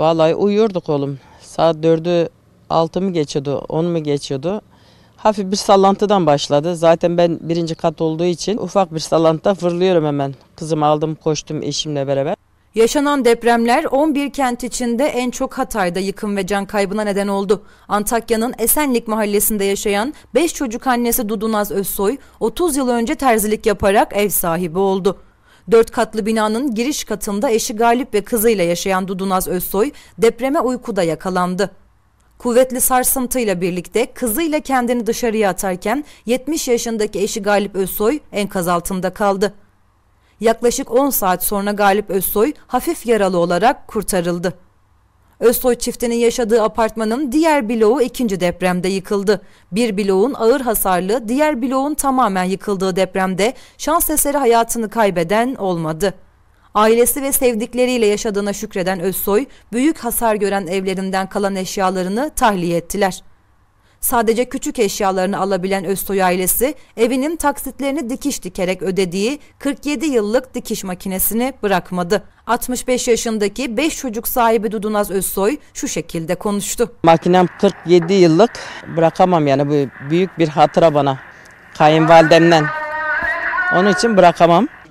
Vallahi uyuyorduk oğlum. Saat dördü altı mı geçiyordu, 10 mu geçiyordu? Hafif bir sallantıdan başladı. Zaten ben birinci kat olduğu için ufak bir sallantıda fırlıyorum hemen. Kızımı aldım, koştum eşimle beraber. Yaşanan depremler 11 kent içinde en çok Hatay'da yıkım ve can kaybına neden oldu. Antakya'nın Esenlik mahallesinde yaşayan 5 çocuk annesi Dudunaz Özsoy 30 yıl önce terzilik yaparak ev sahibi oldu. Dört katlı binanın giriş katında eşi Galip ve kızıyla yaşayan Dudunaz Özsoy depreme uykuda yakalandı. Kuvvetli sarsıntıyla birlikte kızıyla kendini dışarıya atarken 70 yaşındaki eşi Galip Özsoy enkaz altında kaldı. Yaklaşık 10 saat sonra Galip Özsoy hafif yaralı olarak kurtarıldı. Özsoy çiftinin yaşadığı apartmanın diğer bloğu ikinci depremde yıkıldı. Bir bloğun ağır hasarlı, diğer bloğun tamamen yıkıldığı depremde şans eseri hayatını kaybeden olmadı. Ailesi ve sevdikleriyle yaşadığına şükreden Özsoy, büyük hasar gören evlerinden kalan eşyalarını tahliye ettiler. Sadece küçük eşyalarını alabilen Öztoy ailesi evinin taksitlerini dikiş dikerek ödediği 47 yıllık dikiş makinesini bırakmadı. 65 yaşındaki 5 çocuk sahibi Dudunaz Özsoy şu şekilde konuştu. Makinem 47 yıllık bırakamam yani bu büyük bir hatıra bana kayınvalidemden. Onun için bırakamam.